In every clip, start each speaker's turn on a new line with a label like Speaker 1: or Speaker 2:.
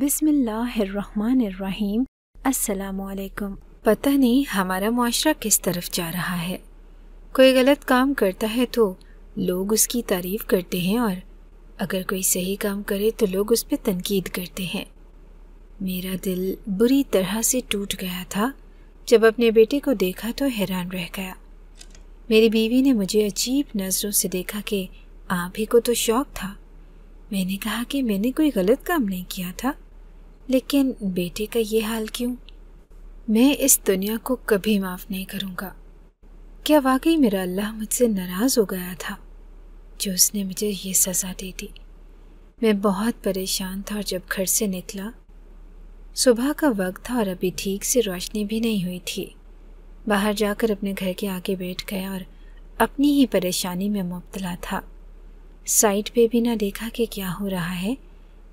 Speaker 1: बिसमीम् असलकम पता नहीं हमारा माशरा किस तरफ जा रहा है कोई गलत काम करता है तो लोग उसकी तारीफ़ करते हैं और अगर कोई सही काम करे तो लोग उस पर तनकीद करते हैं मेरा दिल बुरी तरह से टूट गया था जब अपने बेटे को देखा तो हैरान रह गया मेरी बीवी ने मुझे अजीब नज़रों से देखा कि आप ही को तो शौक़ था मैंने कहा कि मैंने कोई गलत काम नहीं किया था लेकिन बेटे का ये हाल क्यों मैं इस दुनिया को कभी माफ़ नहीं करूँगा क्या वाकई मेरा अल्लाह मुझसे नाराज़ हो गया था जो उसने मुझे ये सज़ा दे दी मैं बहुत परेशान था और जब घर से निकला सुबह का वक्त था और अभी ठीक से रोशनी भी नहीं हुई थी बाहर जाकर अपने घर के आगे बैठ गया और अपनी ही परेशानी में मुबतला था साइड पे भी ना देखा कि क्या हो रहा है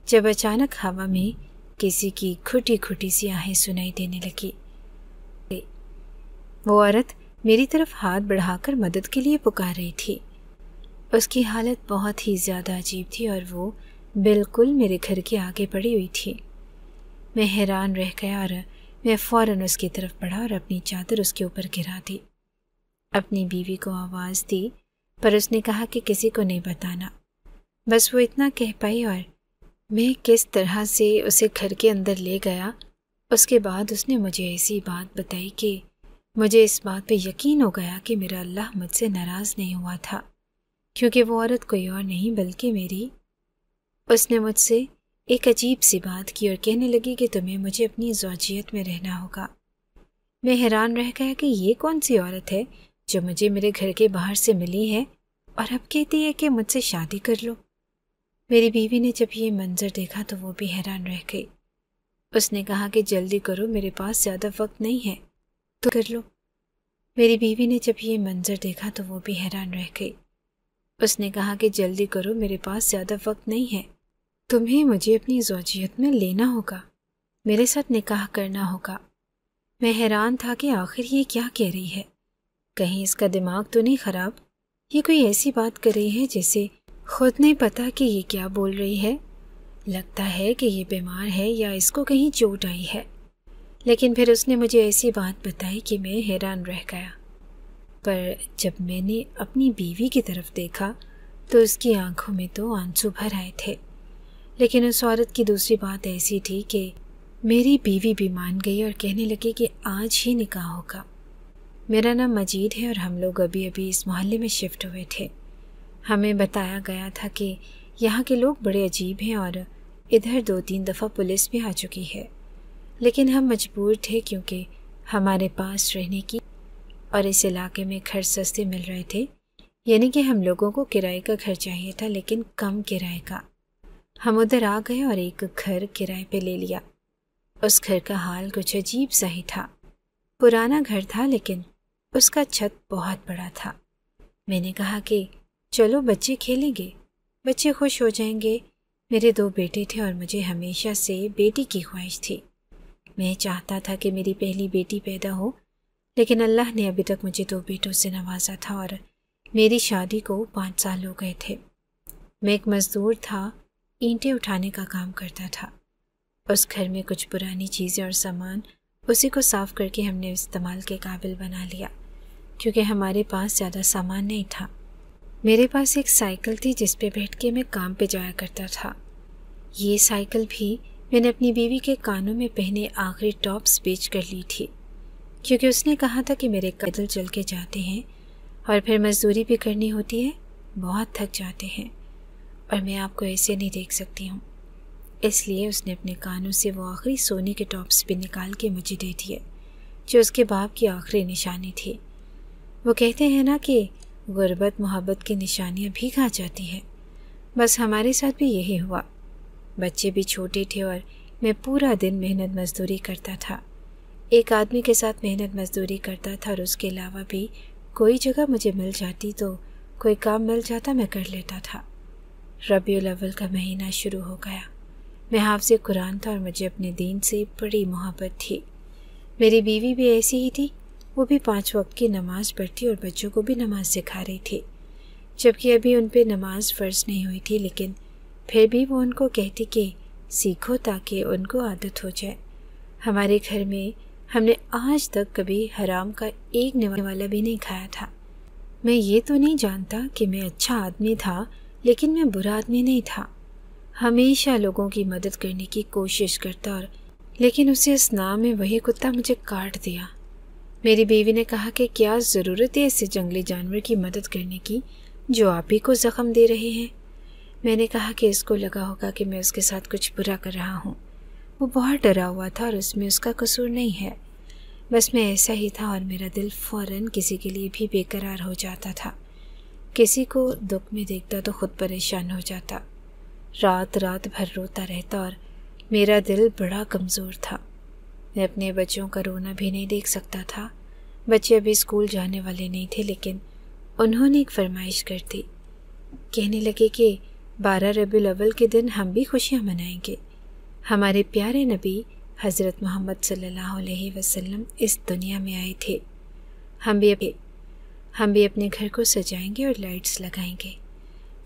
Speaker 1: जब अचानक हवा में किसी की खुटी खुटी सी आहें सुनाई देने लगी वो औरत मेरी तरफ हाथ बढ़ाकर मदद के लिए पुकार रही थी उसकी हालत बहुत ही ज़्यादा अजीब थी और वो बिल्कुल मेरे घर के आगे पड़ी हुई थी मैं हैरान रह गया और मैं फ़ौर उसकी तरफ बढ़ा और अपनी चादर उसके ऊपर गिरा दी अपनी बीवी को आवाज़ दी पर उसने कहा कि किसी को नहीं बताना बस वो इतना कह पाई और मैं किस तरह से उसे घर के अंदर ले गया उसके बाद उसने मुझे ऐसी बात बताई कि मुझे इस बात पे यकीन हो गया कि मेरा अल्लाह मुझसे नाराज़ नहीं हुआ था क्योंकि वो औरत कोई और नहीं बल्कि मेरी उसने मुझसे एक अजीब सी बात की और कहने लगी कि तुम्हें मुझे अपनी जोजियत में रहना होगा मैं हैरान रह गया कि ये कौन सी औरत है जो मुझे मेरे घर के बाहर से मिली है और अब कहती है कि मुझसे शादी कर लो मेरी बीवी ने जब ये मंजर देखा तो वो भी हैरान रह गई उसने कहा कि जल्दी करो मेरे पास ज़्यादा वक्त नहीं है तो कर लो मेरी बीवी ने जब ये मंजर देखा तो वो भी हैरान रह गई उसने कहा कि जल्दी करो मेरे पास ज़्यादा वक्त नहीं है तुम्हें मुझे अपनी जोजियत में लेना होगा मेरे साथ निकाह करना होगा मैं हैरान था कि आखिर ये क्या कह रही है कहीं इसका दिमाग तो नहीं ख़राब ये कोई ऐसी बात कर रही है जैसे खुद नहीं पता कि ये क्या बोल रही है लगता है कि ये बीमार है या इसको कहीं चोट आई है लेकिन फिर उसने मुझे ऐसी बात बताई कि मैं हैरान रह गया पर जब मैंने अपनी बीवी की तरफ देखा तो उसकी आंखों में तो आंसू भर आए थे लेकिन उस औरत की दूसरी बात ऐसी थी कि मेरी बीवी भी मान गई और कहने लगी कि आज ही निकाह होगा मेरा नाम मजीद है और हम लोग अभी अभी इस मोहल्ले में शिफ्ट हुए थे हमें बताया गया था कि यहाँ के लोग बड़े अजीब हैं और इधर दो तीन दफ़ा पुलिस भी आ चुकी है लेकिन हम मजबूर थे क्योंकि हमारे पास रहने की और इस इलाके में घर सस्ते मिल रहे थे यानी कि हम लोगों को किराए का घर चाहिए था लेकिन कम किराए का हम उधर आ गए और एक घर किराए पे ले लिया उस घर का हाल कुछ अजीब सा ही था पुराना घर था लेकिन उसका छत बहुत बड़ा था मैंने कहा कि चलो बच्चे खेलेंगे बच्चे खुश हो जाएंगे मेरे दो बेटे थे और मुझे हमेशा से बेटी की ख्वाहिश थी मैं चाहता था कि मेरी पहली बेटी पैदा हो लेकिन अल्लाह ने अभी तक मुझे दो बेटों से नवाजा था और मेरी शादी को पाँच साल हो गए थे मैं एक मज़दूर था ईंटें उठाने का काम करता था उस घर में कुछ पुरानी चीज़ें और सामान उसी को साफ़ करके हमने इस्तेमाल के काबिल बना लिया क्योंकि हमारे पास ज़्यादा सामान नहीं था मेरे पास एक साइकिल थी जिस पे बैठ के मैं काम पे जाया करता था ये साइकिल भी मैंने अपनी बीवी के कानों में पहने आखिरी टॉप्स बेच कर ली थी क्योंकि उसने कहा था कि मेरे कदल चल के जाते हैं और फिर मजदूरी भी करनी होती है बहुत थक जाते हैं और मैं आपको ऐसे नहीं देख सकती हूँ इसलिए उसने अपने कानों से वो आखिरी सोने के टॉप्स भी निकाल के मुझे दे दिए जो उसके बाप की आखिरी निशानी थी वो कहते हैं ना कि गुर्बत मोहब्बत की निशानियाँ भी खा जाती हैं बस हमारे साथ भी यही हुआ बच्चे भी छोटे थे और मैं पूरा दिन मेहनत मजदूरी करता था एक आदमी के साथ मेहनत मजदूरी करता था और उसके अलावा भी कोई जगह मुझे मिल जाती तो कोई काम मिल जाता मैं कर लेता था रबी अव्वल का महीना शुरू हो गया मैं हाफज कुरान था और मुझे अपने दीन से बड़ी मोहब्बत थी मेरी बीवी भी ऐसी ही थी वो भी पाँच वक्त की नमाज़ पढ़ती और बच्चों को भी नमाज़ सिखा रही थी जबकि अभी उन पर नमाज फ़र्ज नहीं हुई थी लेकिन फिर भी वो उनको कहती कि सीखो ताकि उनको आदत हो जाए हमारे घर में हमने आज तक कभी हराम का एक वाला भी नहीं खाया था मैं ये तो नहीं जानता कि मैं अच्छा आदमी था लेकिन मैं बुरा आदमी नहीं था हमेशा लोगों की मदद करने की कोशिश करता और लेकिन उसे स्ना में वही कुत्ता मुझे काट दिया मेरी बीवी ने कहा कि क्या ज़रूरत है इसे जंगली जानवर की मदद करने की जो आप ही को ज़ख्म दे रहे हैं मैंने कहा कि इसको लगा होगा कि मैं उसके साथ कुछ बुरा कर रहा हूँ वो बहुत डरा हुआ था और उसमें उसका कसूर नहीं है बस मैं ऐसा ही था और मेरा दिल फ़ौर किसी के लिए भी बेकरार हो जाता था किसी को दुख में देखता तो खुद परेशान हो जाता रात रात भर रोता रहता और मेरा दिल बड़ा कमज़ोर था मैं अपने बच्चों का रोना भी नहीं देख सकता था बच्चे अभी स्कूल जाने वाले नहीं थे लेकिन उन्होंने एक फरमाइश कर दी कहने लगे कि बारह रबी अव्वल के दिन हम भी खुशियाँ मनाएंगे हमारे प्यारे नबी हज़रत मोहम्मद सल्लल्लाहु अलैहि वसल्लम इस दुनिया में आए थे हम भी अभी हम भी अपने घर को सजाएंगे और लाइट्स लगाएंगे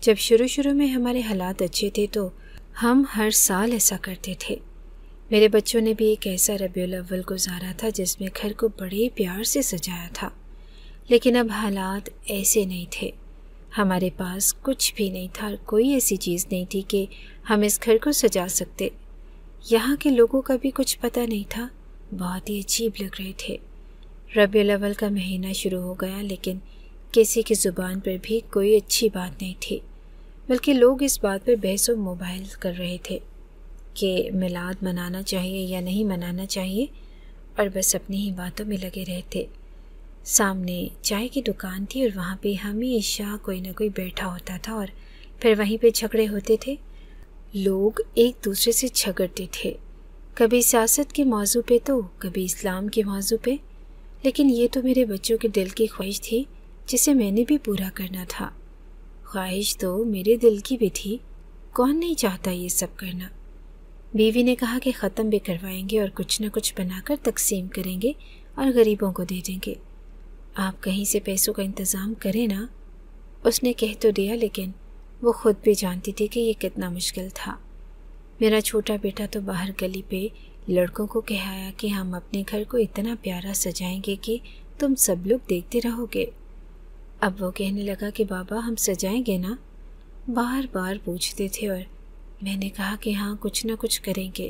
Speaker 1: जब शुरू शुरू में हमारे हालात अच्छे थे तो हम हर साल ऐसा करते थे मेरे बच्चों ने भी एक ऐसा रबी अव्वल गुजारा था जिसमें घर को बड़े प्यार से सजाया था लेकिन अब हालात ऐसे नहीं थे हमारे पास कुछ भी नहीं था कोई ऐसी चीज़ नहीं थी कि हम इस घर को सजा सकते यहाँ के लोगों का भी कुछ पता नहीं था बहुत ही अजीब लग रहे थे रबी अव्वल का महीना शुरू हो गया लेकिन किसी की ज़ुबान पर भी कोई अच्छी बात नहीं थी बल्कि लोग इस बात पर बहस मोबाइल कर रहे थे कि मिलाद मनाना चाहिए या नहीं मनाना चाहिए और बस अपनी ही बातों में लगे रहते सामने चाय की दुकान थी और वहाँ पे हमेशा कोई ना कोई बैठा होता था और फिर वहीं पे झगड़े होते थे लोग एक दूसरे से झगड़ते थे कभी सियासत के मौजू पे तो कभी इस्लाम के मौजू पे लेकिन ये तो मेरे बच्चों के दिल की ख्वाहिश थी जिसे मैंने भी पूरा करना था ख्वाहिश तो मेरे दिल की भी थी कौन नहीं चाहता ये सब करना बीवी ने कहा कि ख़त्म भी करवाएंगे और कुछ ना कुछ बनाकर तकसीम करेंगे और गरीबों को दे देंगे आप कहीं से पैसों का इंतज़ाम करें ना उसने कह तो दिया लेकिन वो ख़ुद भी जानती थी कि ये कितना मुश्किल था मेरा छोटा बेटा तो बाहर गली पे लड़कों को कहया कि हम अपने घर को इतना प्यारा सजाएंगे कि तुम सब लोग देखते रहोगे अब वो कहने लगा कि बाबा हम सजाएंगे ना बार बार पूछते थे और मैंने कहा कि हाँ कुछ ना कुछ करेंगे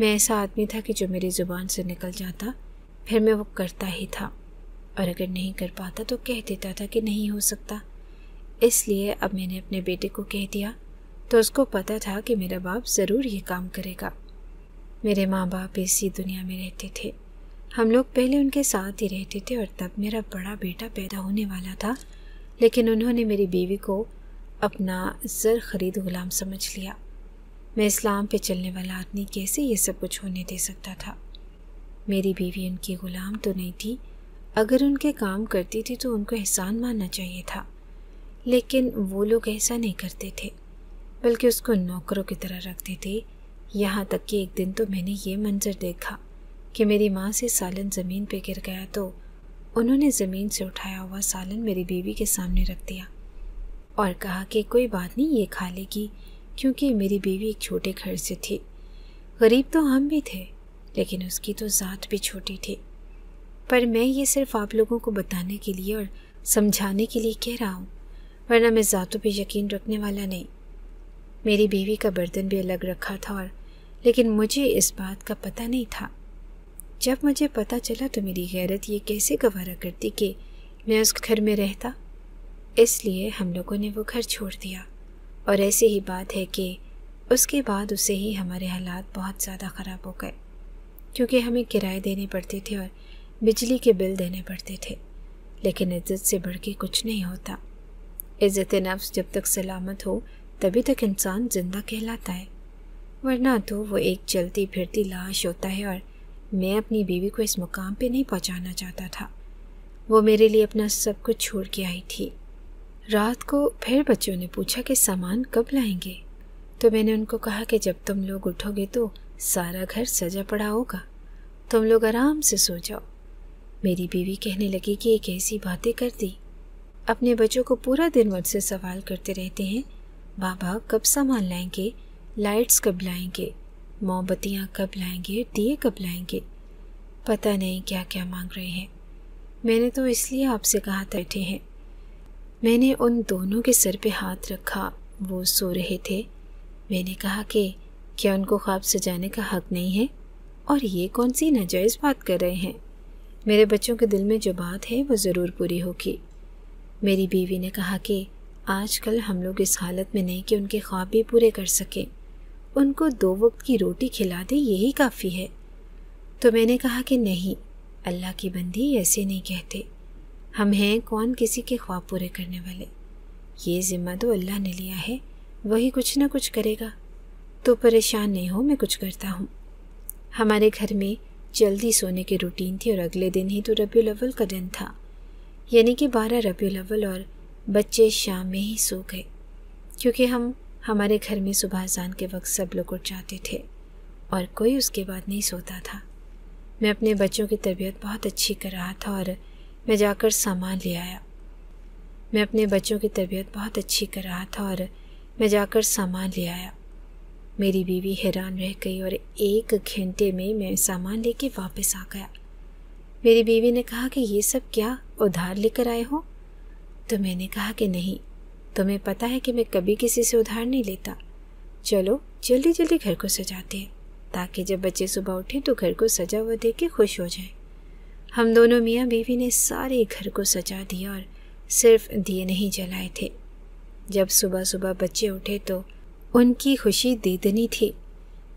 Speaker 1: मैं ऐसा आदमी था कि जो मेरी ज़ुबान से निकल जाता फिर मैं वो करता ही था और अगर नहीं कर पाता तो कह देता था कि नहीं हो सकता इसलिए अब मैंने अपने बेटे को कह दिया तो उसको पता था कि मेरा बाप ज़रूर ये काम करेगा मेरे माँ बाप इसी दुनिया में रहते थे हम लोग पहले उनके साथ ही रहते थे और तब मेरा बड़ा बेटा पैदा होने वाला था लेकिन उन्होंने मेरी बीवी को अपना ज़र खरीद गुलाम समझ लिया मैं इस्लाम पे चलने वाला आदमी कैसे ये सब कुछ होने दे सकता था मेरी बीवी उनकी ग़ुलाम तो नहीं थी अगर उनके काम करती थी तो उनको एहसान मानना चाहिए था लेकिन वो लोग ऐसा नहीं करते थे बल्कि उसको नौकरों की तरह रखते थे यहाँ तक कि एक दिन तो मैंने ये मंजर देखा कि मेरी माँ से सालन ज़मीन पे गिर गया तो उन्होंने ज़मीन से उठाया हुआ सालन मेरी बीवी के सामने रख दिया और कहा कि कोई बात नहीं ये खा लेगी क्योंकि मेरी बीवी एक छोटे घर से थी गरीब तो हम भी थे लेकिन उसकी तो ज़ात भी छोटी थी पर मैं ये सिर्फ आप लोगों को बताने के लिए और समझाने के लिए कह रहा हूँ वरना मैं ज़ातों पे यकीन रखने वाला नहीं मेरी बीवी का बर्तन भी अलग रखा था और लेकिन मुझे इस बात का पता नहीं था जब मुझे पता चला तो मेरी गैरत ये कैसे गवारा करती कि मैं उस घर में रहता इसलिए हम लोगों ने वो घर छोड़ दिया और ऐसी ही बात है कि उसके बाद उसे ही हमारे हालात बहुत ज़्यादा ख़राब हो गए क्योंकि हमें किराए देने पड़ते थे और बिजली के बिल देने पड़ते थे लेकिन इज़्ज़त से बढ़ के कुछ नहीं होता इज़्ज़त नफ्स जब तक सलामत हो तभी तक इंसान ज़िंदा कहलाता है वरना तो वो एक चलती फिरती लाश होता है और मैं अपनी बीवी को इस मुकाम पे नहीं पहुंचाना चाहता था वो मेरे लिए अपना सब कुछ छोड़ के आई थी रात को फिर बच्चों ने पूछा कि सामान कब लाएंगे तो मैंने उनको कहा कि जब तुम लोग उठोगे तो सारा घर सजा पड़ा होगा तुम लोग आराम से सो जाओ मेरी बीवी कहने लगी कि एक ऐसी बातें कर दी अपने बच्चों को पूरा दिन मुझसे सवाल करते रहते हैं बाबा कब सामान लाएंगे लाइट्स कब लाएंगे मोमबत्तियाँ कब लाएंगे दिए कब लाएंगे पता नहीं क्या क्या मांग रहे हैं मैंने तो इसलिए आपसे कहा बैठे हैं मैंने उन दोनों के सर पे हाथ रखा वो सो रहे थे मैंने कहा कि क्या उनको ख्वाब सजाने का हक नहीं है और ये कौन सी नाजायज़ बात कर रहे हैं मेरे बच्चों के दिल में जो बात है वो ज़रूर पूरी होगी मेरी बीवी ने कहा कि आजकल हम लोग इस हालत में नहीं कि उनके ख्वाब भी पूरे कर सकें उनको दो वक्त की रोटी खिला दे यही काफ़ी है तो मैंने कहा कि नहीं अल्लाह की बंदी ऐसे नहीं कहते हम हैं कौन किसी के ख्वाब पूरे करने वाले ये ज़िम्मा तो अल्लाह ने लिया है वही कुछ ना कुछ करेगा तो परेशान नहीं हो मैं कुछ करता हूँ हमारे घर में जल्दी सोने की रूटीन थी और अगले दिन ही तो रबी अव्वल का दिन था यानी कि बारह रबी अव्वल और बच्चे शाम में ही सो गए क्योंकि हम हमारे घर में सुबह जान के वक्त सब लोग उठ जाते थे और कोई उसके बाद नहीं सोता था मैं अपने बच्चों की तबीयत बहुत अच्छी कर रहा था और मैं जाकर सामान ले आया मैं अपने बच्चों की तबीयत बहुत अच्छी कर रहा था और मैं जाकर सामान ले आया मेरी बीवी हैरान रह गई और एक घंटे में मैं सामान लेके वापस आ गया मेरी बीवी ने कहा कि ये सब क्या उधार लेकर आए हो तो मैंने कहा कि नहीं तुम्हें तो पता है कि मैं कभी किसी से उधार नहीं लेता चलो जल्दी जल्दी घर को सजाते हैं ताकि जब बच्चे सुबह उठें तो घर को सजा हुआ देख के खुश हो जाएं हम दोनों मियाँ बीवी ने सारे घर को सजा दिया और सिर्फ दिए नहीं जलाए थे जब सुबह सुबह बच्चे उठे तो उनकी खुशी दीदनी थी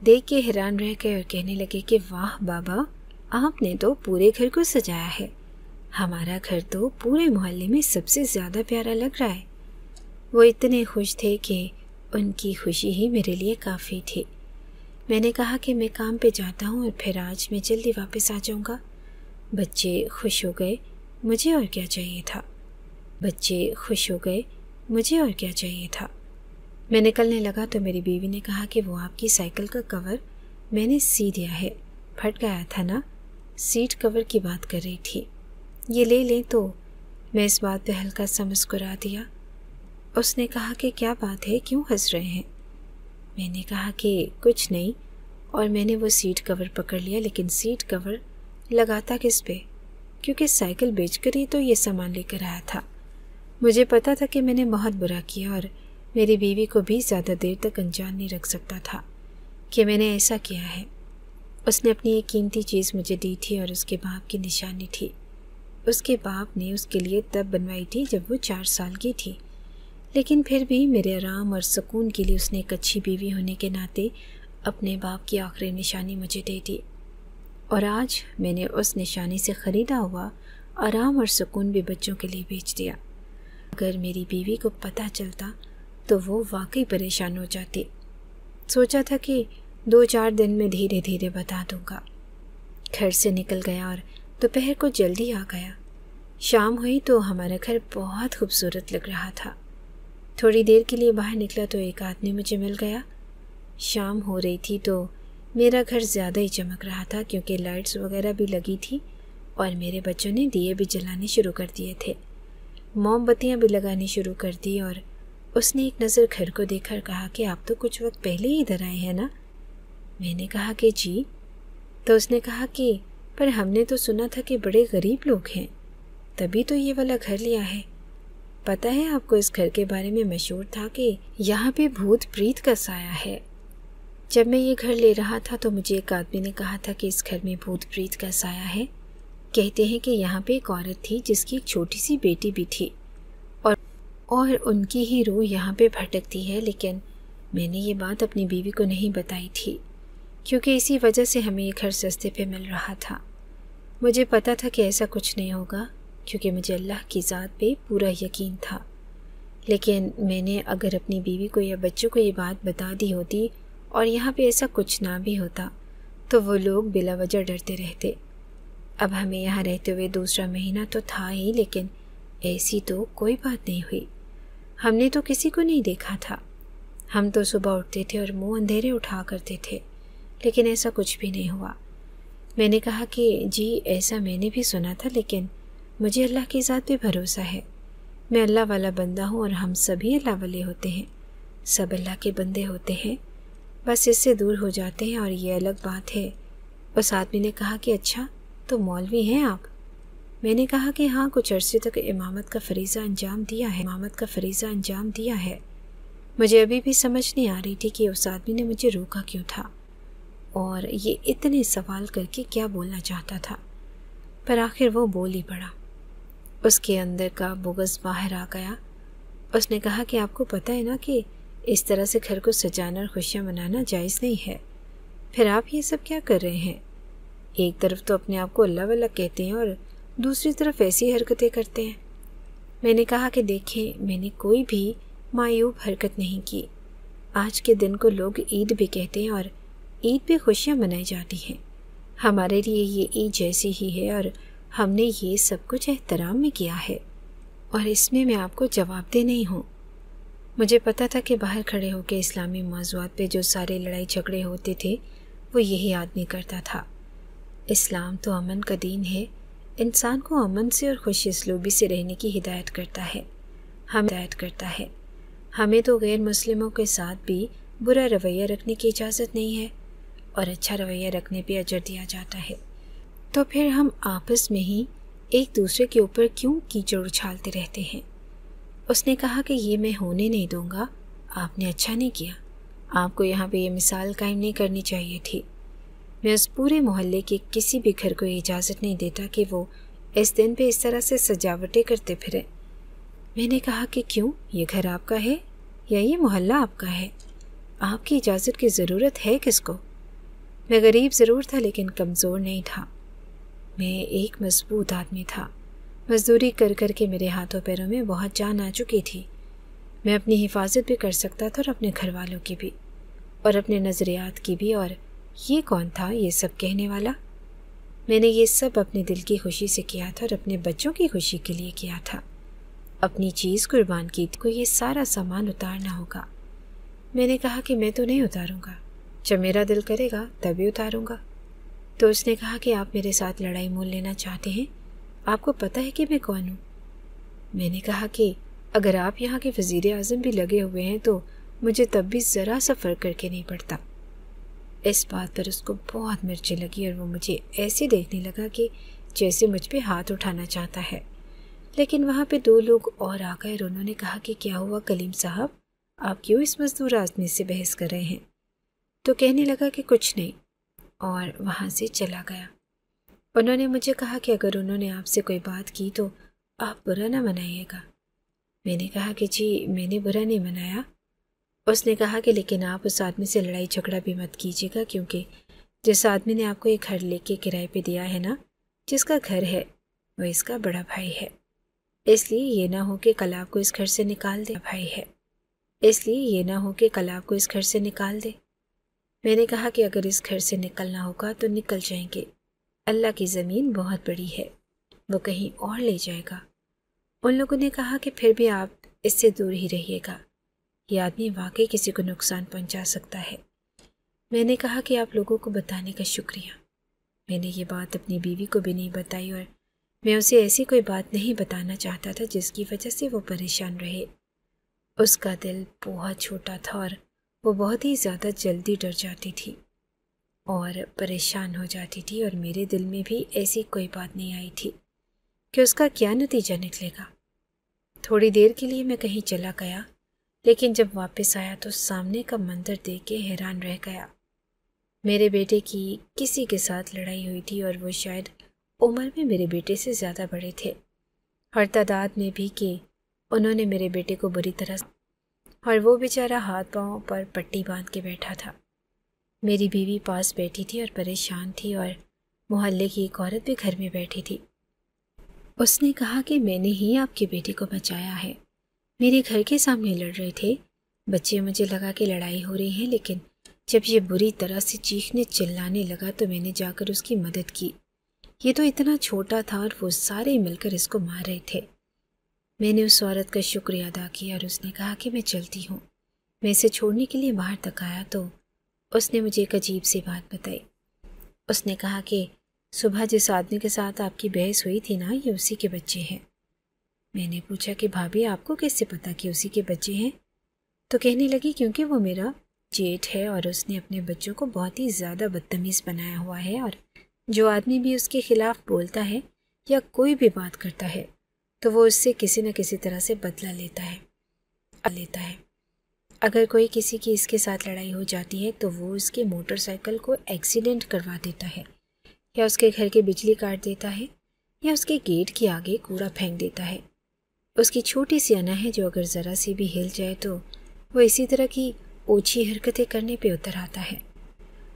Speaker 1: देख के हैरान रह गए और कहने लगे कि वाह बाबा आपने तो पूरे घर को सजाया है हमारा घर तो पूरे मोहल्ले में सबसे ज़्यादा प्यारा लग रहा है वो इतने खुश थे कि उनकी खुशी ही मेरे लिए काफ़ी थी मैंने कहा कि मैं काम पे जाता हूँ और फिर आज मैं जल्दी वापस आ जाऊँगा बच्चे खुश हो गए मुझे और क्या चाहिए था बच्चे खुश हो गए मुझे और क्या चाहिए था मैं निकलने लगा तो मेरी बीवी ने कहा कि वो आपकी साइकिल का कवर मैंने सी दिया है फट गया था ना सीट कवर की बात कर रही थी ये ले लें तो मैं इस बात पे हल्का सा मुस्कुरा दिया उसने कहा कि क्या बात है क्यों हंस रहे हैं मैंने कहा कि कुछ नहीं और मैंने वो सीट कवर पकड़ लिया लेकिन सीट कवर लगाता किस पे क्योंकि साइकिल बेचकर ही तो ये सामान लेकर आया था मुझे पता था कि मैंने बहुत बुरा किया और मेरी बीवी को भी ज़्यादा देर तक अनजान नहीं रख सकता था कि मैंने ऐसा किया है उसने अपनी एक कीमती चीज़ मुझे दी थी और उसके बाप की निशानी थी उसके बाप ने उसके लिए तब बनवाई थी जब वो चार साल की थी लेकिन फिर भी मेरे आराम और सुकून के लिए उसने एक अच्छी बीवी होने के नाते अपने बाप की आखिरी निशानी मुझे दे दी और आज मैंने उस निशानी से ख़रीदा हुआ आराम और सुकून भी बच्चों के लिए बेच दिया अगर मेरी बीवी को पता चलता तो वो वाकई परेशान हो जाती सोचा था कि दो चार दिन में धीरे धीरे बता दूंगा घर से निकल गया और दोपहर को जल्दी आ गया शाम हुई तो हमारा घर बहुत खूबसूरत लग रहा था थोड़ी देर के लिए बाहर निकला तो एक आदमी मुझे मिल गया शाम हो रही थी तो मेरा घर ज़्यादा ही चमक रहा था क्योंकि लाइट्स वगैरह भी लगी थी और मेरे बच्चों ने दिए भी जलाने शुरू कर दिए थे मोमबत्तियाँ भी लगानी शुरू कर दी और उसने एक नज़र घर को देखकर कहा कि आप तो कुछ वक्त पहले ही इधर आए हैं ना मैंने कहा कि जी तो उसने कहा कि पर हमने तो सुना था कि बड़े गरीब लोग हैं तभी तो ये वाला घर लिया है पता है आपको इस घर के बारे में मशहूर था कि यहाँ पे भूत प्रीत का साया है जब मैं ये घर ले रहा था तो मुझे एक आदमी ने कहा था कि इस घर में भूत प्रीत का साया है कहते हैं कि यहाँ पे एक औरत थी जिसकी एक छोटी सी बेटी भी थी और और उनकी ही रूह यहाँ पे भटकती है लेकिन मैंने ये बात अपनी बीवी को नहीं बताई थी क्योंकि इसी वजह से हमें ये घर सस्ते पे मिल रहा था मुझे पता था कि ऐसा कुछ नहीं होगा क्योंकि मुझे अल्लाह की ज़ात पे पूरा यकीन था लेकिन मैंने अगर अपनी बीवी को या बच्चों को ये बात बता दी होती और यहाँ पे ऐसा कुछ ना भी होता तो वो लोग बिला वजह डरते रहते अब हमें यहाँ रहते हुए दूसरा महीना तो था ही लेकिन ऐसी तो कोई बात नहीं हुई हमने तो किसी को नहीं देखा था हम तो सुबह उठते थे और मुंह अंधेरे उठा करते थे लेकिन ऐसा कुछ भी नहीं हुआ मैंने कहा कि जी ऐसा मैंने भी सुना था लेकिन मुझे अल्लाह की ज़ात पे भरोसा है मैं अल्लाह वाला बंदा हूँ और हम सभी अल्लाह वाले होते हैं सब अल्लाह के बंदे होते हैं बस इससे दूर हो जाते हैं और ये अलग बात है उस आदमी ने कहा कि अच्छा तो मौलवी हैं आप मैंने कहा कि हाँ कुछ अरसे तक इमामत का फरीज़ा अंजाम दिया है इमामत का फरीज़ा अंजाम दिया है मुझे अभी भी समझ नहीं आ रही थी कि उस आदमी ने मुझे रोका क्यों था और ये इतने सवाल करके क्या बोलना चाहता था पर आखिर वो बोल ही पड़ा उसके अंदर का बोगस बाहर आ गया उसने कहा कि आपको पता है ना कि इस तरह से घर को सजाना और खुशियाँ मनाना जायज़ नहीं है फिर आप ये सब क्या कर रहे हैं एक तरफ तो अपने आप को अल्लाह वल्ला कहते हैं और दूसरी तरफ ऐसी हरकतें करते हैं मैंने कहा कि देखें मैंने कोई भी मायूब हरकत नहीं की आज के दिन को लोग ईद भी कहते हैं और ईद भी खुशियाँ मनाई जाती हैं हमारे लिए ये ईद जैसी ही है और हमने ये सब कुछ एहतराम में किया है और इसमें मैं आपको जवाब दे नहीं हूँ मुझे पता था कि बाहर खड़े होकर इस्लामी मौजूद पे जो सारे लड़ाई झगड़े होते थे वो यही आदमी करता था इस्लाम तो अमन का दीन है इंसान को अमन से और खुश इसलूबी से रहने की हिदायत करता है हम हिदायत करता है हमें तो गैर मुस्लिमों के साथ भी बुरा रवैया रखने की इजाज़त नहीं है और अच्छा रवैया रखने पर अजर दिया जाता है तो फिर हम आपस में ही एक दूसरे के ऊपर क्यों कीचड़ उछालते रहते हैं उसने कहा कि ये मैं होने नहीं दूंगा आपने अच्छा नहीं किया आपको यहाँ पे ये मिसाल कायम नहीं करनी चाहिए थी मैं उस पूरे मोहल्ले के किसी भी घर को इजाज़त नहीं देता कि वो इस दिन पे इस तरह से सजावटें करते फिरे मैंने कहा कि क्यों ये घर आपका है या ये मोहल्ला आपका है आपकी इजाज़त की ज़रूरत है किसको मैं गरीब ज़रूर था लेकिन कमज़ोर नहीं था मैं एक मजबूत आदमी था मजदूरी कर कर के मेरे हाथों पैरों में बहुत जान आ चुकी थी मैं अपनी हिफाजत भी कर सकता था और अपने घर वालों की भी और अपने नज़रियात की भी और ये कौन था ये सब कहने वाला मैंने ये सब अपने दिल की खुशी से किया था और अपने बच्चों की खुशी के लिए किया था अपनी चीज़ कुर्बान की को ये सारा सामान उतारना होगा मैंने कहा कि मैं तो नहीं उतारूँगा जब मेरा दिल करेगा तभी उतारूँगा तो उसने कहा कि आप मेरे साथ लड़ाई मोल लेना चाहते हैं आपको पता है कि मैं कौन हूँ मैंने कहा कि अगर आप यहाँ के वज़ी अजम भी लगे हुए हैं तो मुझे तब भी ज़रा सा फ़र्क करके नहीं पड़ता इस बात पर उसको बहुत मिर्ची लगी और वो मुझे ऐसे देखने लगा कि जैसे मुझ पर हाथ उठाना चाहता है लेकिन वहाँ पे दो लोग और आ गए और उन्होंने कहा कि क्या हुआ कलीम साहब आप क्यों इस मज़दूर आदमी से बहस कर रहे हैं तो कहने लगा कि कुछ नहीं और वहाँ से चला गया उन्होंने मुझे कहा कि अगर उन्होंने आपसे कोई बात की तो आप बुरा ना मनाइएगा मैंने कहा कि जी मैंने बुरा नहीं मनाया उसने कहा कि लेकिन आप उस आदमी से लड़ाई झगड़ा भी मत कीजिएगा क्योंकि जिस आदमी ने आपको ये घर लेके किराए पे दिया है ना जिसका घर है वो इसका बड़ा भाई है इसलिए ये ना हो कि कल आपको इस घर से निकाल दे भाई है इसलिए ये ना हो कि कल आपको इस घर से निकाल दे मैंने कहा कि अगर इस घर से निकलना होगा तो निकल जाएंगे अल्लाह की ज़मीन बहुत बड़ी है वो कहीं और ले जाएगा उन लोगों ने कहा कि फिर भी आप इससे दूर ही रहिएगा ये आदमी वाकई किसी को नुकसान पहुंचा सकता है मैंने कहा कि आप लोगों को बताने का शुक्रिया मैंने ये बात अपनी बीवी को भी नहीं बताई और मैं उसे ऐसी कोई बात नहीं बताना चाहता था जिसकी वजह से वो परेशान रहे उसका दिल बहुत छोटा था और वो बहुत ही ज़्यादा जल्दी डर जाती थी और परेशान हो जाती थी और मेरे दिल में भी ऐसी कोई बात नहीं आई थी कि उसका क्या नतीजा निकलेगा थोड़ी देर के लिए मैं कहीं चला गया लेकिन जब वापस आया तो सामने का मंदिर देख के हैरान रह गया मेरे बेटे की किसी के साथ लड़ाई हुई थी और वो शायद उम्र में मेरे बेटे से ज़्यादा बड़े थे हर तादाद में भी कि उन्होंने मेरे बेटे को बुरी तरह और वो बेचारा हाथ पाँव पर पट्टी बांध के बैठा था मेरी बीवी पास बैठी थी और परेशान थी और मोहल्ले की एक औरत भी घर में बैठी थी उसने कहा कि मैंने ही आपके बेटे को बचाया है मेरे घर के सामने लड़ रहे थे बच्चे मुझे लगा कि लड़ाई हो रही है लेकिन जब ये बुरी तरह से चीखने चिल्लाने लगा तो मैंने जाकर उसकी मदद की ये तो इतना छोटा था और वो सारे मिलकर इसको मार रहे थे मैंने उस औरत का शुक्रिया अदा किया और उसने कहा कि मैं चलती हूँ मैं इसे छोड़ने के लिए बाहर तक आया तो उसने मुझे एक अजीब सी बात बताई उसने कहा कि सुबह जिस आदमी के साथ आपकी बहस हुई थी ना ये उसी के बच्चे हैं मैंने पूछा कि भाभी आपको कैसे पता कि उसी के बच्चे हैं तो कहने लगी क्योंकि वो मेरा जेठ है और उसने अपने बच्चों को बहुत ही ज़्यादा बदतमीज़ बनाया हुआ है और जो आदमी भी उसके ख़िलाफ़ बोलता है या कोई भी बात करता है तो वो उससे किसी न किसी तरह से बदला लेता है लेता है अगर कोई किसी की इसके साथ लड़ाई हो जाती है तो वो उसके मोटरसाइकिल को एक्सीडेंट करवा देता है या उसके घर की बिजली काट देता है या उसके गेट के आगे कूड़ा फेंक देता है उसकी छोटी सी अना है जो अगर ज़रा सी भी हिल जाए तो वो इसी तरह की ओछी हरकतें करने पे उतर आता है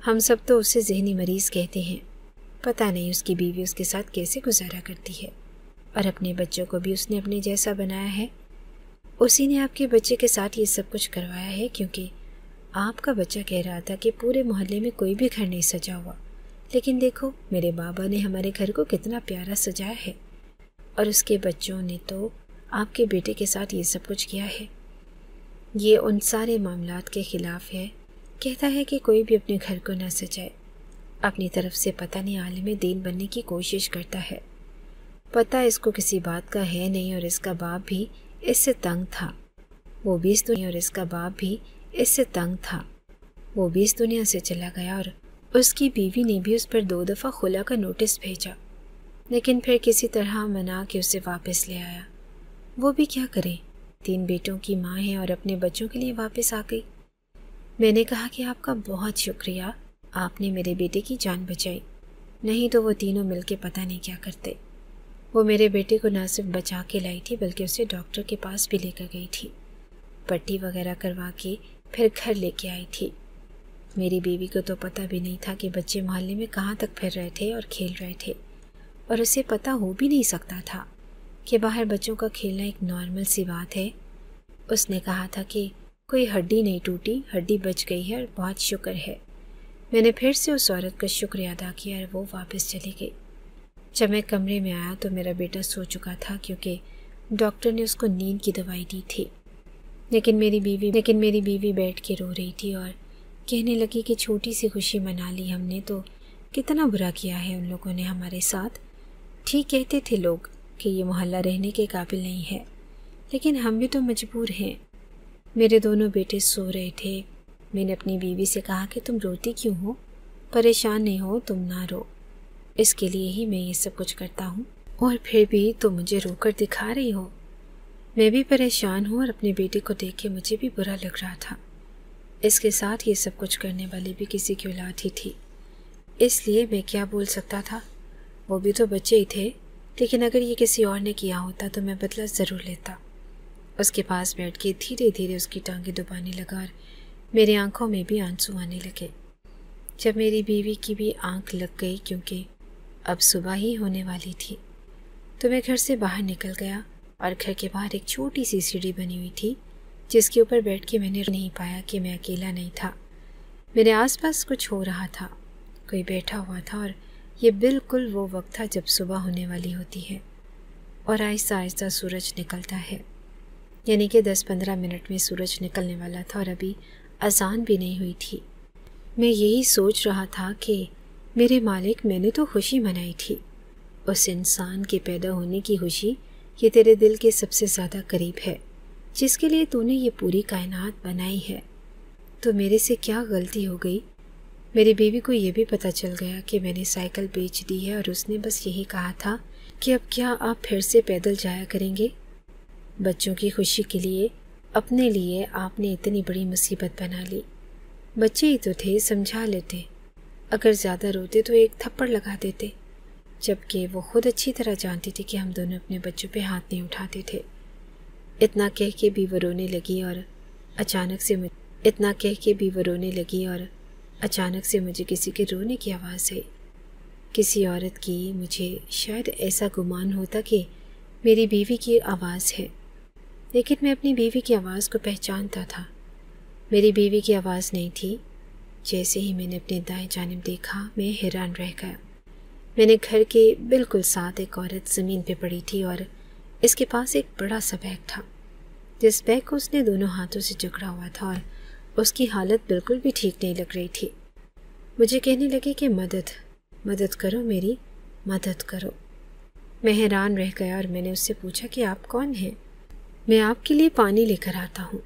Speaker 1: हम सब तो उसे जहनी मरीज़ कहते हैं पता नहीं उसकी बीवी उसके साथ कैसे गुजारा करती है और अपने बच्चों को भी उसने अपने जैसा बनाया है उसी ने आपके बच्चे के साथ ये सब कुछ करवाया है क्योंकि आपका बच्चा कह रहा था कि पूरे मोहल्ले में कोई भी घर नहीं सजा हुआ लेकिन देखो मेरे बाबा ने हमारे घर को कितना प्यारा सजाया है और उसके बच्चों ने तो आपके बेटे के साथ ये सब कुछ किया है ये उन सारे मामला के ख़िलाफ़ है कहता है कि कोई भी अपने घर को ना सजाए अपनी तरफ से पता नहीं आलम दीन बनने की कोशिश करता है पता इसको किसी बात का है नहीं और इसका बाप भी इससे तंग था वो भी इस दुनिया और इसका बाप भी इससे तंग था वो भी इस दुनिया से चला गया और उसकी बीवी ने भी उस पर दो दफ़ा खुला का नोटिस भेजा लेकिन फिर किसी तरह मना के उसे वापस ले आया वो भी क्या करें तीन बेटों की माँ है और अपने बच्चों के लिए वापस आ गई मैंने कहा कि आपका बहुत शुक्रिया आपने मेरे बेटे की जान बचाई नहीं तो वो तीनों मिलके पता नहीं क्या करते वो मेरे बेटे को ना सिर्फ बचा के लाई थी बल्कि उसे डॉक्टर के पास भी लेकर गई थी पट्टी वगैरह करवा के फिर घर लेके आई थी मेरी बीवी को तो पता भी नहीं था कि बच्चे मोहल्ले में कहाँ तक फिर रहे थे और खेल रहे थे और उसे पता हो भी नहीं सकता था कि बाहर बच्चों का खेलना एक नॉर्मल सी बात है उसने कहा था कि कोई हड्डी नहीं टूटी हड्डी बच गई है और बहुत शुक्र है मैंने फिर से उस औरत का शुक्रिया अदा किया और वो वापस चली गई जब मैं कमरे में आया तो मेरा बेटा सो चुका था क्योंकि डॉक्टर ने उसको नींद की दवाई दी थी लेकिन मेरी बीवी लेकिन मेरी बीवी बैठ के रो रही थी और कहने लगी कि छोटी सी खुशी मना ली हमने तो कितना बुरा किया है उन लोगों ने हमारे साथ ठीक कहते थे लोग कि ये मोहल्ला रहने के काबिल नहीं है लेकिन हम भी तो मजबूर हैं मेरे दोनों बेटे सो रहे थे मैंने अपनी बीवी से कहा कि तुम रोती क्यों हो परेशान नहीं हो तुम ना रो इसके लिए ही मैं ये सब कुछ करता हूँ और फिर भी तुम मुझे रोकर दिखा रही हो मैं भी परेशान हूँ और अपने बेटे को देख के मुझे भी बुरा लग रहा था इसके साथ ये सब कुछ करने वाली भी किसी की औलाद ही थी इसलिए मैं क्या बोल सकता था वो भी तो बच्चे ही थे लेकिन अगर ये किसी और ने किया होता तो मैं बदला ज़रूर लेता उसके पास बैठ के धीरे धीरे उसकी टांगें दुबाने लगा और मेरी आंखों में भी आंसू आने लगे जब मेरी बीवी की भी आंख लग गई क्योंकि अब सुबह ही होने वाली थी तो मैं घर से बाहर निकल गया और घर के बाहर एक छोटी सी सीढ़ी बनी हुई थी जिसके ऊपर बैठ के मैंने नहीं पाया कि मैं अकेला नहीं था मेरे आसपास कुछ हो रहा था कोई बैठा हुआ था और ये बिल्कुल वो वक्त था जब सुबह होने वाली होती है और आहिस्ता आहिस्ता सूरज निकलता है यानी कि दस पंद्रह मिनट में सूरज निकलने वाला था और अभी अजान भी नहीं हुई थी मैं यही सोच रहा था कि मेरे मालिक मैंने तो खुशी मनाई थी उस इंसान के पैदा होने की खुशी ये तेरे दिल के सबसे ज़्यादा करीब है जिसके लिए तूने ये पूरी कायनात बनाई है तो मेरे से क्या गलती हो गई मेरी बीवी को यह भी पता चल गया कि मैंने साइकिल बेच दी है और उसने बस यही कहा था कि अब क्या आप फिर से पैदल जाया करेंगे बच्चों की खुशी के लिए अपने लिए आपने इतनी बड़ी मुसीबत बना ली बच्चे ही तो थे समझा लेते अगर ज़्यादा रोते तो एक थप्पड़ लगा देते जबकि वो खुद अच्छी तरह जानती थी कि हम दोनों अपने बच्चों पे हाथ नहीं उठाते थे इतना कह के भी वो रोने लगी और अचानक से मुझे इतना कह के भी वो रोने लगी और अचानक से मुझे किसी के रोने की आवाज़ आई किसी औरत की मुझे शायद ऐसा गुमान होता कि मेरी बीवी की आवाज़ है लेकिन मैं अपनी बीवी की आवाज़ को पहचानता था मेरी बीवी की आवाज़ नहीं थी जैसे ही मैंने अपने दाएं जानब देखा मैं हैरान रह गया मैंने घर के बिल्कुल साथ एक औरत ज़मीन पे पड़ी थी और इसके पास एक बड़ा सा बैग था जिस बैग को उसने दोनों हाथों से जकड़ा हुआ था और उसकी हालत बिल्कुल भी ठीक नहीं लग रही थी मुझे कहने लगे कि मदद मदद करो मेरी मदद करो मैं हैरान रह गया और मैंने उससे पूछा कि आप कौन हैं मैं आपके लिए पानी लेकर आता हूँ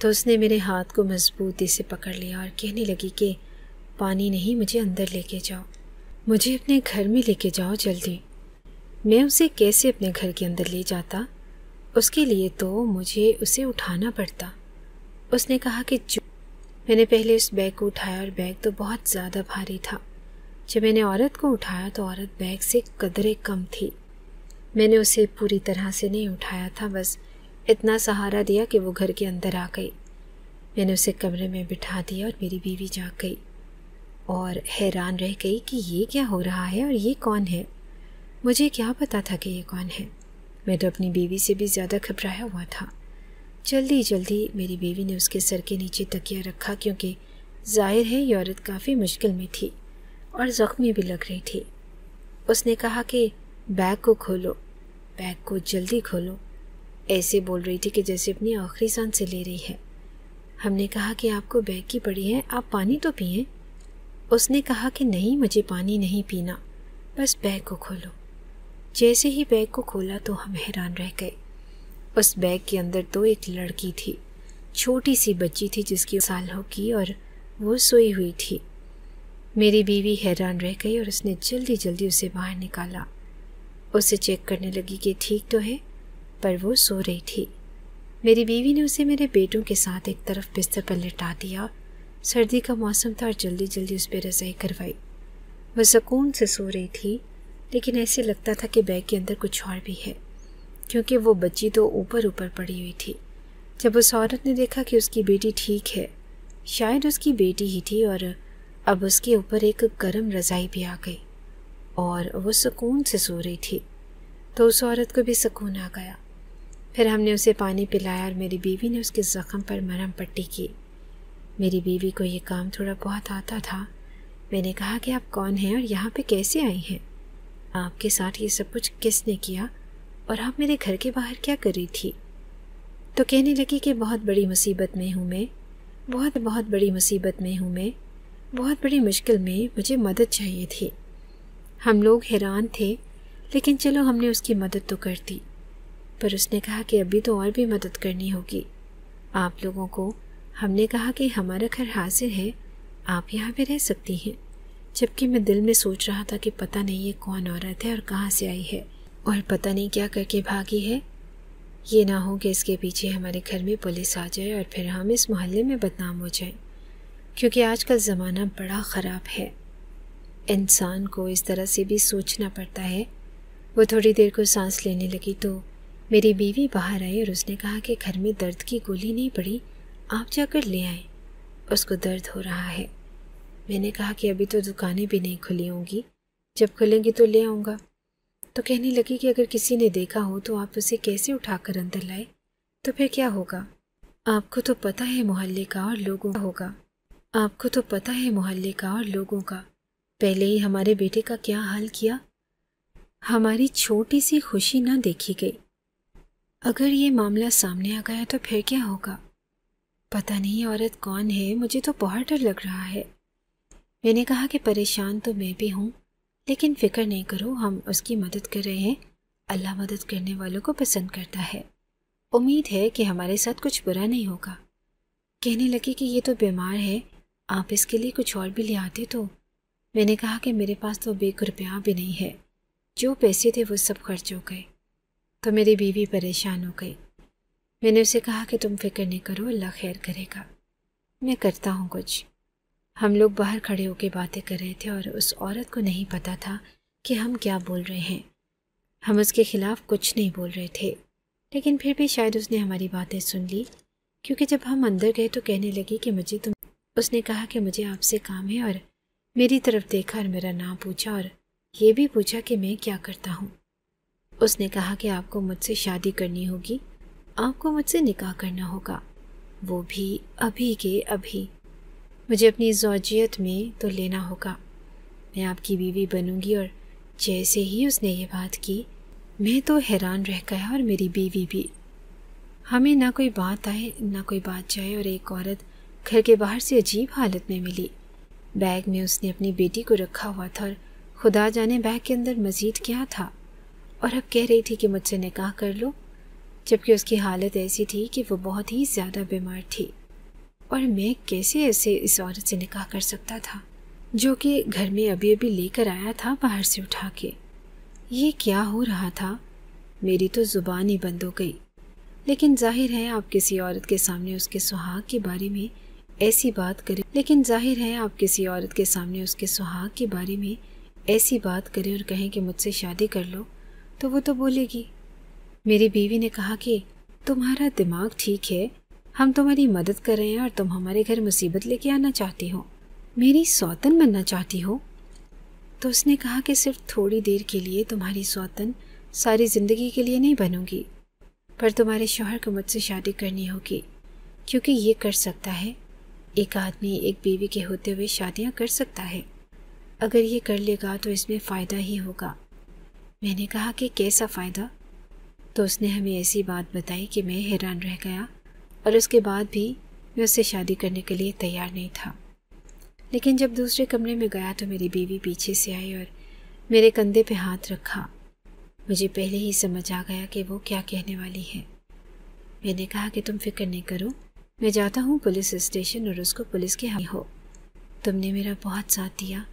Speaker 1: तो उसने मेरे हाथ को मजबूती से पकड़ लिया और कहने लगी कि पानी नहीं मुझे अंदर लेके जाओ मुझे अपने घर में लेके जाओ जल्दी मैं उसे कैसे अपने घर के अंदर ले जाता उसके लिए तो मुझे उसे उठाना पड़ता उसने कहा कि जो मैंने पहले उस बैग को उठाया और बैग तो बहुत ज़्यादा भारी था जब मैंने औरत को उठाया तो औरत बैग से कदरे कम थी मैंने उसे पूरी तरह से नहीं उठाया था बस इतना सहारा दिया कि वो घर के अंदर आ गई मैंने उसे कमरे में बिठा दिया और मेरी बीवी जाग गई और हैरान रह गई कि ये क्या हो रहा है और ये कौन है मुझे क्या पता था कि ये कौन है मैं तो अपनी बीवी से भी ज़्यादा घबराया हुआ था जल्दी जल्दी मेरी बीवी ने उसके सर के नीचे तकिया रखा क्योंकि जाहिर है ये औरत काफ़ी मुश्किल में थी और ज़ख्मी भी लग रही थी उसने कहा कि बैग को खोलो बैग को जल्दी खोलो ऐसे बोल रही थी कि जैसे अपनी आखिरी सांस से ले रही है हमने कहा कि आपको बैग की पड़ी है आप पानी तो पिए उसने कहा कि नहीं मुझे पानी नहीं पीना बस बैग को खोलो जैसे ही बैग को खोला तो हम हैरान रह गए उस बैग के अंदर तो एक लड़की थी छोटी सी बच्ची थी जिसकी सालों की और वो सोई हुई थी मेरी बीवी हैरान रह गई और उसने जल्दी जल्दी उसे बाहर निकाला उसे चेक करने लगी कि ठीक तो है पर वो सो रही थी मेरी बीवी ने उसे मेरे बेटों के साथ एक तरफ बिस्तर पर लिटा दिया सर्दी का मौसम था और जल्दी जल्दी उस पर रजाई करवाई वह सुकून से सो रही थी लेकिन ऐसे लगता था कि बैग के अंदर कुछ और भी है क्योंकि वो बच्ची तो ऊपर ऊपर पड़ी हुई थी जब उस औरत ने देखा कि उसकी बेटी ठीक है शायद उसकी बेटी ही थी और अब उसके ऊपर एक गर्म रजाई भी आ गई और वो सुकून से सो रही थी तो उस औरत को भी सुकून आ गया फिर हमने उसे पानी पिलाया और मेरी बीवी ने उसके ज़ख़म पर मरम पट्टी की मेरी बीवी को ये काम थोड़ा बहुत आता था मैंने कहा कि आप कौन हैं और यहाँ पे कैसे आई हैं आपके साथ ये सब कुछ किसने किया और आप मेरे घर के बाहर क्या कर रही थी तो कहने लगी कि बहुत बड़ी मुसीबत में हूँ मैं बहुत बहुत बड़ी मुसीबत में हूँ मैं बहुत बड़ी मुश्किल में मुझे मदद चाहिए थी हम लोग हैरान थे लेकिन चलो हमने उसकी मदद तो कर दी पर उसने कहा कि अभी तो और भी मदद करनी होगी आप लोगों को हमने कहा कि हमारा घर हाजिर है आप यहाँ पे रह सकती हैं जबकि मैं दिल में सोच रहा था कि पता नहीं ये कौन औरत है और कहाँ से आई है और पता नहीं क्या करके भागी है ये ना हो कि इसके पीछे हमारे घर में पुलिस आ जाए और फिर हम इस मोहल्ले में बदनाम हो जाएं क्योंकि आज का ज़माना बड़ा ख़राब है इंसान को इस तरह से भी सोचना पड़ता है वो थोड़ी देर को सांस लेने लगी तो मेरी बीवी बाहर आई और उसने कहा कि घर में दर्द की गोली नहीं पड़ी आप जाकर ले आए उसको दर्द हो रहा है मैंने कहा कि अभी तो दुकानें भी नहीं खुली होंगी जब खुलेंगी तो ले आऊँगा तो कहने लगी कि अगर किसी ने देखा हो तो आप उसे कैसे उठाकर अंदर लाए तो फिर क्या होगा आपको तो पता है मोहल्ले का और लोगों का होगा आपको तो पता है मोहल्ले का और लोगों का पहले ही हमारे बेटे का क्या हाल किया हमारी छोटी सी खुशी ना देखी गई अगर ये मामला सामने आ गया तो फिर क्या होगा पता नहीं औरत कौन है मुझे तो बहुत डर लग रहा है मैंने कहा कि परेशान तो मैं भी हूँ लेकिन फ़िक्र नहीं करो हम उसकी मदद कर रहे हैं अल्लाह मदद करने वालों को पसंद करता है उम्मीद है कि हमारे साथ कुछ बुरा नहीं होगा कहने लगे कि ये तो बीमार है आप इसके लिए कुछ और भी ले आते तो मैंने कहा कि मेरे पास तो बेक रुपया भी नहीं है जो पैसे थे वो सब खर्च हो गए तो मेरी बीवी परेशान हो गई मैंने उसे कहा कि तुम फिक्र नहीं करो अल्लाह खैर करेगा मैं करता हूँ कुछ हम लोग बाहर खड़े होकर बातें कर रहे थे और उस औरत को नहीं पता था कि हम क्या बोल रहे हैं हम उसके ख़िलाफ़ कुछ नहीं बोल रहे थे लेकिन फिर भी शायद उसने हमारी बातें सुन ली क्योंकि जब हम अंदर गए तो कहने लगी कि मुझे तुम उसने कहा कि मुझे आपसे काम है और मेरी तरफ़ देखा और मेरा नाम पूछा और ये भी पूछा कि मैं क्या करता हूँ उसने कहा कि आपको मुझसे शादी करनी होगी आपको मुझसे निकाह करना होगा वो भी अभी के अभी मुझे अपनी जोजियत में तो लेना होगा मैं आपकी बीवी बनूंगी और जैसे ही उसने ये बात की मैं तो हैरान रह गया और मेरी बीवी भी हमें ना कोई बात आए ना कोई बात जाए और एक औरत घर के बाहर से अजीब हालत में मिली बैग में उसने अपनी बेटी को रखा हुआ था और खुदा जाने बैग के अंदर मज़ीद क्या था और अब कह रही थी कि मुझसे निकाह कर लो जबकि उसकी हालत ऐसी थी कि वो बहुत ही ज़्यादा बीमार थी और मैं कैसे ऐसे इस औरत से निकाह कर सकता था जो कि घर में अभी अभी लेकर आया था बाहर से उठा के ये क्या हो रहा था मेरी तो ज़ुबान ही बंद हो गई लेकिन जाहिर है आप किसी औरत के सामने उसके सुहाग के बारे में ऐसी बात करें लेकिन जाहिर है आप किसी औरत के सामने उसके सुहाग के बारे में ऐसी बात करें और कहें कि मुझसे शादी कर लो तो वो तो बोलेगी मेरी बीवी ने कहा कि तुम्हारा दिमाग ठीक है हम तुम्हारी मदद कर रहे हैं और तुम हमारे घर मुसीबत लेके आना चाहती हो मेरी सौतन बनना चाहती हो तो उसने कहा कि सिर्फ थोड़ी देर के लिए तुम्हारी सौतन सारी ज़िंदगी के लिए नहीं बनूंगी पर तुम्हारे शोहर को मुझसे शादी करनी होगी क्योंकि ये कर सकता है एक आदमी एक बीवी के होते हुए शादियाँ कर सकता है अगर ये कर लेगा तो इसमें फ़ायदा ही होगा मैंने कहा कि कैसा फ़ायदा तो उसने हमें ऐसी बात बताई कि मैं हैरान रह गया और उसके बाद भी मैं उससे शादी करने के लिए तैयार नहीं था लेकिन जब दूसरे कमरे में गया तो मेरी बीवी पीछे से आई और मेरे कंधे पे हाथ रखा मुझे पहले ही समझ आ गया कि वो क्या कहने वाली है मैंने कहा कि तुम फिक्र नहीं करो मैं जाता हूँ पुलिस स्टेशन और उसको पुलिस के हाथ हो तुमने मेरा बहुत साथ दिया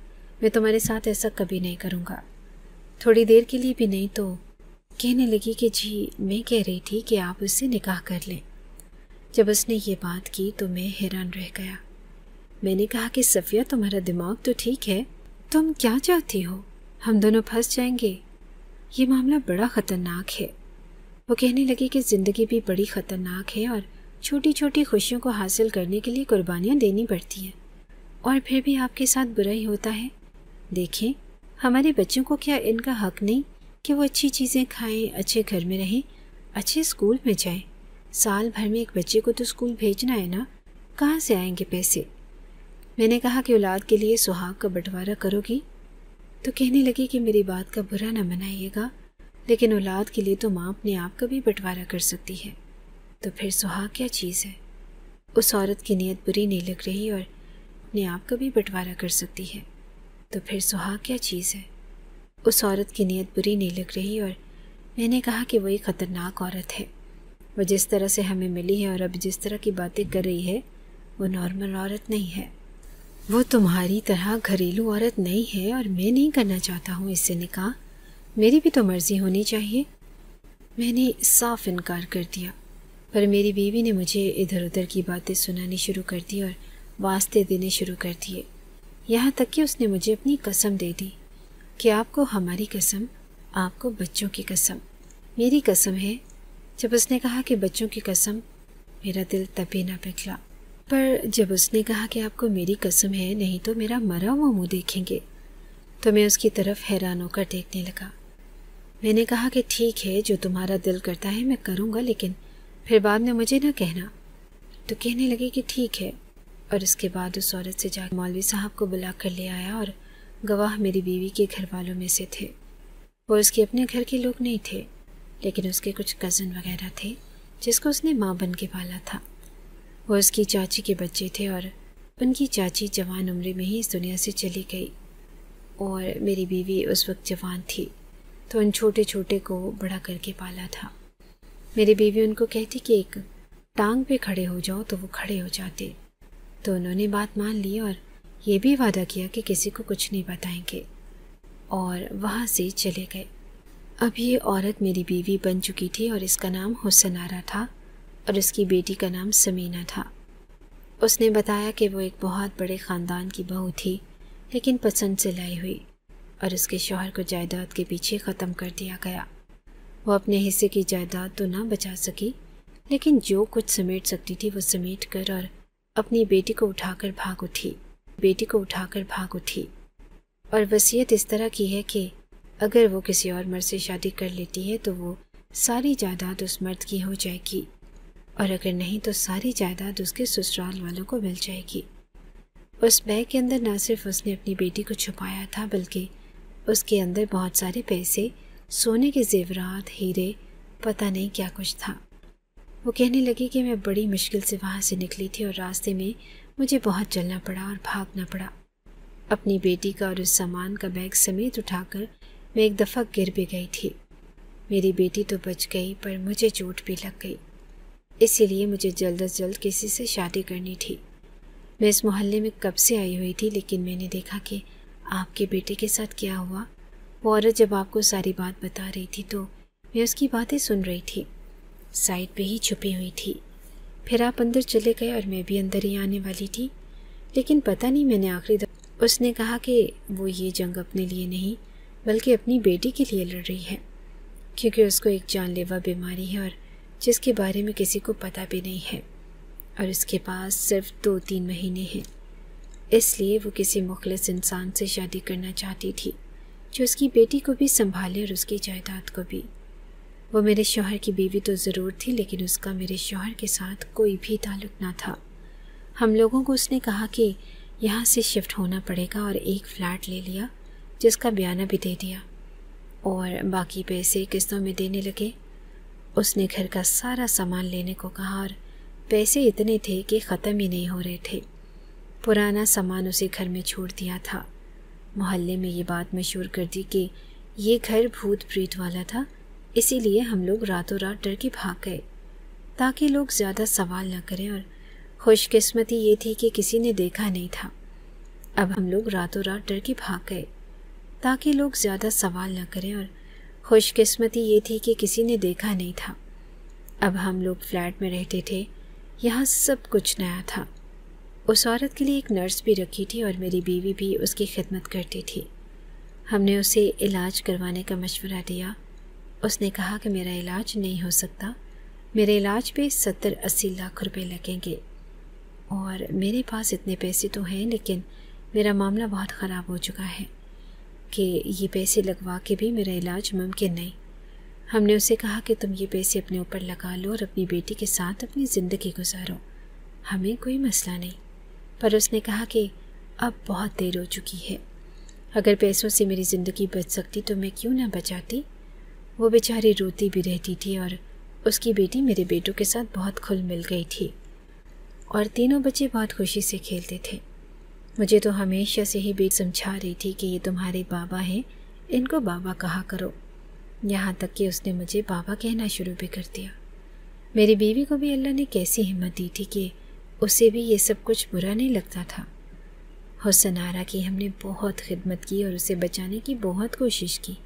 Speaker 1: मैं तुम्हारे साथ ऐसा कभी नहीं करूँगा थोड़ी देर के लिए भी नहीं तो कहने लगी कि जी मैं कह रही थी कि आप उससे निकाह कर लें जब उसने ये बात की तो मैं हैरान रह गया मैंने कहा कि सफ़िया तुम्हारा दिमाग तो ठीक है तुम क्या चाहती हो हम दोनों फंस जाएंगे ये मामला बड़ा ख़तरनाक है वो कहने लगी कि ज़िंदगी भी बड़ी ख़तरनाक है और छोटी छोटी खुशियों को हासिल करने के लिए कुर्बानियाँ देनी पड़ती हैं और फिर भी आपके साथ बुरा ही होता है देखें हमारे बच्चों को क्या इनका हक नहीं कि वो अच्छी चीज़ें खाएं अच्छे घर में रहें अच्छे स्कूल में जाएं साल भर में एक बच्चे को तो स्कूल भेजना है ना कहाँ से आएंगे पैसे मैंने कहा कि औलाद के लिए सुहाग का बंटवारा करोगी तो कहने लगी कि मेरी बात का बुरा ना मनाइएगा लेकिन औलाद के लिए तो माँ अपने आप का भी बंटवारा कर सकती है तो फिर सुहाग क्या चीज़ है उस औरत की नीयत बुरी नहीं लग रही और अपने आप का भी बंटवारा कर सकती है तो फिर सुहा क्या चीज़ है उस औरत की नीयत बुरी नहीं लग रही और मैंने कहा कि वही ख़तरनाक औरत है वह जिस तरह से हमें मिली है और अब जिस तरह की बातें कर रही है वो नॉर्मल औरत नहीं है वो तुम्हारी तरह घरेलू औरत नहीं है और मैं नहीं करना चाहता हूँ इससे निकाह मेरी भी तो मर्ज़ी होनी चाहिए मैंने साफ इनकार कर दिया पर मेरी बीवी ने मुझे इधर उधर की बातें सुनानी शुरू कर दी और वास्ते देने शुरू कर दिए यहाँ तक कि उसने मुझे अपनी कसम दे दी कि आपको हमारी कसम आपको बच्चों की कसम मेरी कसम है जब उसने कहा कि बच्चों की कसम मेरा दिल तभी ना पिघला पर जब उसने कहा कि आपको मेरी कसम है नहीं तो मेरा मरा हुआ मुँह देखेंगे तो मैं उसकी तरफ हैरान होकर देखने लगा मैंने कहा कि ठीक है जो तुम्हारा दिल करता है मैं करूँगा लेकिन फिर बाद में मुझे ना कहना तो कहने लगे कि ठीक है और इसके बाद उस औरत से जाकर मौलवी साहब को बुला कर ले आया और गवाह मेरी बीवी के घर वालों में से थे वो उसके अपने घर के लोग नहीं थे लेकिन उसके कुछ कज़न वगैरह थे जिसको उसने माँ बन के पाला था वो उसकी चाची के बच्चे थे और उनकी चाची जवान उम्र में ही इस दुनिया से चली गई और मेरी बीवी उस वक्त जवान थी तो उन छोटे छोटे को बड़ा करके पाला था मेरी बीवी उनको कहती कि एक टांग पे खड़े हो जाओ तो वो खड़े हो जाते तो उन्होंने बात मान ली और ये भी वादा किया कि किसी को कुछ नहीं बताएंगे और वहाँ से चले गए अब ये औरत मेरी बीवी बन चुकी थी और इसका नाम हुसनारा था और इसकी बेटी का नाम समीना था उसने बताया कि वो एक बहुत बड़े ख़ानदान की बहू थी लेकिन पसंद से लाई हुई और उसके शोहर को जायदाद के पीछे ख़त्म कर दिया गया वो अपने हिस्से की जायदाद तो ना बचा सकी लेकिन जो कुछ समेट सकती थी वो समेट कर और अपनी बेटी को उठाकर भाग उठी बेटी को उठाकर भाग उठी और वसीयत इस तरह की है कि अगर वो किसी और मर्द से शादी कर लेती है तो वो सारी जायदाद उस मर्द की हो जाएगी और अगर नहीं तो सारी जायदाद उसके ससुराल वालों को मिल जाएगी उस बैग के अंदर ना सिर्फ उसने अपनी बेटी को छुपाया था बल्कि उसके अंदर बहुत सारे पैसे सोने के जेवरात हीरे पता नहीं क्या कुछ था वो कहने लगी कि मैं बड़ी मुश्किल से वहाँ से निकली थी और रास्ते में मुझे बहुत चलना पड़ा और भागना पड़ा अपनी बेटी का और उस सामान का बैग समेत उठाकर मैं एक दफ़ा गिर भी गई थी मेरी बेटी तो बच गई पर मुझे चोट भी लग गई इसीलिए मुझे जल्द अज जल्द किसी से शादी करनी थी मैं इस मोहल्ले में कब से आई हुई थी लेकिन मैंने देखा कि आपके बेटे के साथ क्या हुआ वो औरत जब आपको सारी बात बता रही थी तो मैं उसकी बातें सुन रही थी साइड पे ही छुपी हुई थी फिर आप अंदर चले गए और मैं भी अंदर ही आने वाली थी लेकिन पता नहीं मैंने आखिरी दफ़ा उसने कहा कि वो ये जंग अपने लिए नहीं बल्कि अपनी बेटी के लिए लड़ रही है क्योंकि उसको एक जानलेवा बीमारी है और जिसके बारे में किसी को पता भी नहीं है और उसके पास सिर्फ दो तीन महीने हैं इसलिए वो किसी मुखलस इंसान से शादी करना चाहती थी जो उसकी बेटी को भी संभाले और उसकी जायदाद को भी वो मेरे शोहर की बीवी तो ज़रूर थी लेकिन उसका मेरे शोहर के साथ कोई भी ताल्लुक ना था हम लोगों को उसने कहा कि यहाँ से शिफ्ट होना पड़ेगा और एक फ़्लैट ले लिया जिसका बयाना भी दे दिया और बाकी पैसे किस्तों में देने लगे उसने घर का सारा सामान लेने को कहा और पैसे इतने थे कि ख़त्म ही नहीं हो रहे थे पुराना सामान उसे घर में छोड़ दिया था मोहल्ले में ये बात मशहूर कर दी कि ये घर भूत प्रीत वाला था इसीलिए हम लोग रातों रात डर के भाग गए ताकि लोग ज़्यादा सवाल ना करें और खुशकिस्मती ये थी कि किसी ने देखा नहीं था अब हम लोग रातों रात डर के भाग गए ताकि लोग ज़्यादा सवाल ना करें और खुशकिस्मती ये थी कि किसी ने देखा नहीं था अब हम लोग फ्लैट में रहते थे यहाँ सब कुछ नया था उस औरत के लिए एक नर्स भी रखी थी और मेरी बीवी भी उसकी खिदमत करती थी हमने उसे इलाज करवाने का मशवरा दिया उसने कहा कि मेरा इलाज नहीं हो सकता मेरे इलाज पे सत्तर अस्सी लाख रुपए लगेंगे और मेरे पास इतने पैसे तो हैं लेकिन मेरा मामला बहुत ख़राब हो चुका है कि ये पैसे लगवा के भी मेरा इलाज मुमकिन नहीं हमने उसे कहा कि तुम ये पैसे अपने ऊपर लगा लो और अपनी बेटी के साथ अपनी ज़िंदगी गुजारो हमें कोई मसला नहीं पर उसने कहा कि अब बहुत देर हो चुकी है अगर पैसों से मेरी ज़िंदगी बच सकती तो मैं क्यों ना बचाती वो बेचारी रोती भी रहती थी और उसकी बेटी मेरे बेटों के साथ बहुत खुल मिल गई थी और तीनों बच्चे बहुत खुशी से खेलते थे मुझे तो हमेशा से ही बेट समझा रही थी कि ये तुम्हारे बाबा हैं इनको बाबा कहा करो यहाँ तक कि उसने मुझे बाबा कहना शुरू भी कर दिया मेरी बीवी को भी अल्लाह ने कैसी हिम्मत दी थी कि उसे भी ये सब कुछ बुरा नहीं लगता था हुसन आरा की हमने बहुत खिदमत की और उसे बचाने की बहुत कोशिश की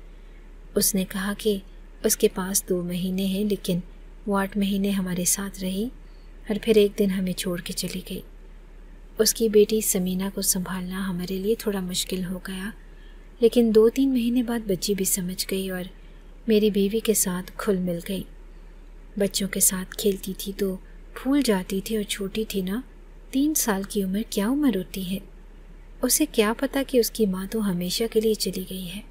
Speaker 1: उसने कहा कि उसके पास दो महीने हैं लेकिन वो आठ महीने हमारे साथ रही और फिर एक दिन हमें छोड़ के चली गई उसकी बेटी समीना को संभालना हमारे लिए थोड़ा मुश्किल हो गया लेकिन दो तीन महीने बाद बच्ची भी समझ गई और मेरी बीवी के साथ खुल मिल गई बच्चों के साथ खेलती थी तो भूल जाती थी और छोटी थी ना तीन साल की उम्र क्या उम्र होती है उसे क्या पता कि उसकी माँ तो हमेशा के लिए चली गई है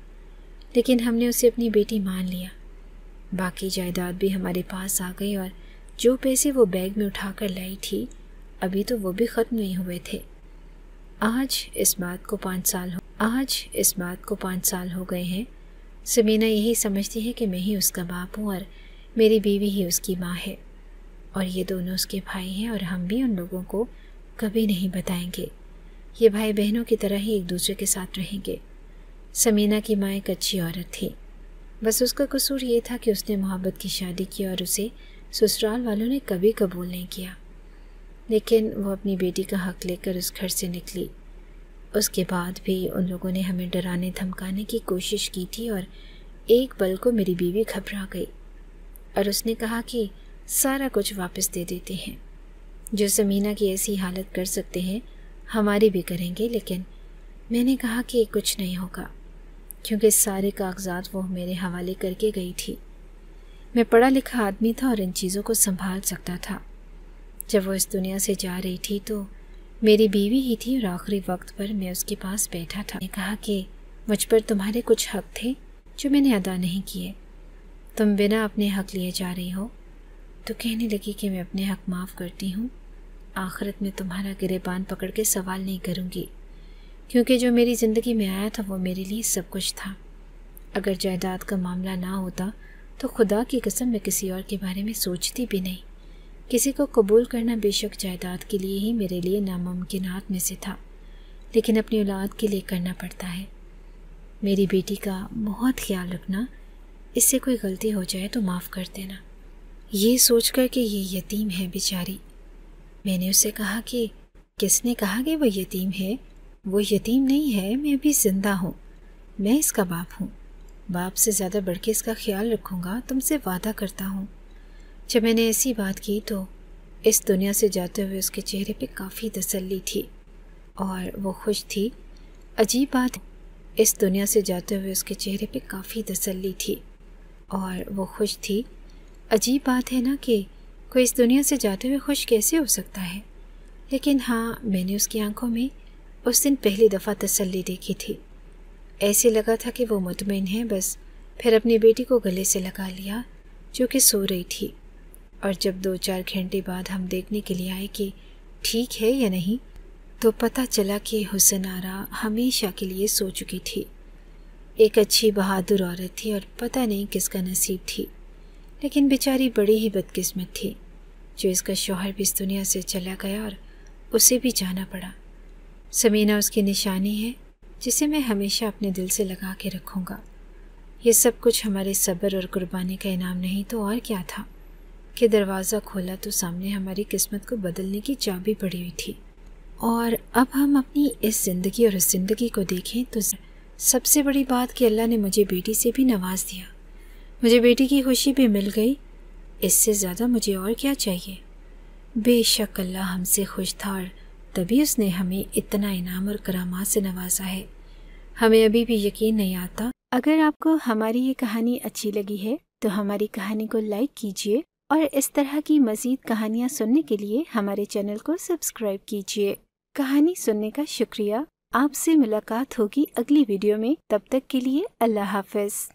Speaker 1: लेकिन हमने उसे अपनी बेटी मान लिया बाकी जायदाद भी हमारे पास आ गई और जो पैसे वो बैग में उठा कर लाई थी अभी तो वो भी ख़त्म नहीं हुए थे आज इस बात को पाँच साल हो आज इस बात को पाँच साल हो गए हैं समीना यही समझती है कि मैं ही उसका बाप हूँ और मेरी बीवी ही उसकी माँ है और ये दोनों उसके भाई हैं और हम भी उन लोगों को कभी नहीं बताएंगे ये भाई बहनों की तरह ही एक दूसरे के साथ रहेंगे समीना की माँ एक अच्छी औरत थी बस उसका कसूर ये था कि उसने मोहब्बत की शादी की और उसे ससुराल वालों ने कभी कबूल नहीं किया लेकिन वो अपनी बेटी का हक लेकर उस घर से निकली उसके बाद भी उन लोगों ने हमें डराने धमकाने की कोशिश की थी और एक पल को मेरी बीवी घबरा गई और उसने कहा कि सारा कुछ वापस दे देते हैं जो समीना की ऐसी हालत कर सकते हैं हमारी भी करेंगे लेकिन मैंने कहा कि कुछ नहीं होगा क्योंकि सारे कागजात वो मेरे हवाले करके गई थी मैं पढ़ा लिखा आदमी था और इन चीज़ों को संभाल सकता था जब वो इस दुनिया से जा रही थी तो मेरी बीवी ही थी और आखिरी वक्त पर मैं उसके पास बैठा था मैंने कहा कि मुझ पर तुम्हारे कुछ हक थे जो मैंने अदा नहीं किए तुम बिना अपने हक लिए जा रही हो तो कहने लगी कि मैं अपने हक माफ़ करती हूँ आखिरत में तुम्हारा गिरेबान पकड़ के सवाल नहीं करूँगी क्योंकि जो मेरी ज़िंदगी में आया था वो मेरे लिए सब कुछ था अगर जायदाद का मामला ना होता तो खुदा की कसम मैं किसी और के बारे में सोचती भी नहीं किसी को कबूल करना बेशक जायदाद के लिए ही मेरे लिए नामुमकिनात में से था लेकिन अपनी औलाद के लिए करना पड़ता है मेरी बेटी का बहुत ख्याल रखना इससे कोई गलती हो जाए तो माफ़ कर देना ये सोच कर कि ये यतीम है बेचारी मैंने उससे कहा कि किसने कहा कि वह यतीम है वो यतीम नहीं है मैं अभी ज़िंदा हूँ मैं इसका बाप हूँ बाप से ज़्यादा बढ़ के इसका ख्याल रखूँगा तुमसे वादा करता हूँ जब मैंने ऐसी बात की तो इस दुनिया से जाते हुए उसके चेहरे पे काफ़ी तसल्ली थी और वो खुश थी अजीब बात इस दुनिया से जाते हुए उसके चेहरे पे काफ़ी तसल्ली थी और वो खुश थी अजीब बात है ना कि कोई इस दुनिया से जाते हुए खुश कैसे हो सकता है लेकिन हाँ मैंने उसकी आंखों में उस दिन पहली दफ़ा तसल्ली देखी थी ऐसे लगा था कि वो मुतमिन है बस फिर अपनी बेटी को गले से लगा लिया जो कि सो रही थी और जब दो चार घंटे बाद हम देखने के लिए आए कि ठीक है या नहीं तो पता चला कि हुसन आरा हमेशा के लिए सो चुकी थी एक अच्छी बहादुर औरत थी और पता नहीं किसका नसीब थी लेकिन बेचारी बड़ी ही बदकिस्मत थी जो इसका शौहर भी इस दुनिया से चला गया और उसे भी जाना पड़ा समीना उसकी निशानी है जिसे मैं हमेशा अपने दिल से लगा के रखूँगा ये सब कुछ हमारे सब्र और कुर्बानी का इनाम नहीं तो और क्या था कि दरवाज़ा खोला तो सामने हमारी किस्मत को बदलने की चाबी पड़ी हुई थी और अब हम अपनी इस ज़िंदगी और इस ज़िंदगी को देखें तो सबसे बड़ी बात कि अल्लाह ने मुझे बेटी से भी नवाज दिया मुझे बेटी की खुशी भी मिल गई इससे ज़्यादा मुझे और क्या चाहिए बेशक अल्लाह हमसे खुश था और तभी उसने हमें इतना इनाम और करामा से नवाजा है हमें अभी भी यकीन नहीं आता अगर आपको हमारी ये कहानी अच्छी लगी है तो हमारी कहानी को लाइक कीजिए और इस तरह की मज़ीद कहानियाँ सुनने के लिए हमारे चैनल को सब्सक्राइब कीजिए कहानी सुनने का शुक्रिया आपसे मुलाकात होगी अगली वीडियो में तब तक के लिए अल्लाह हाफिज़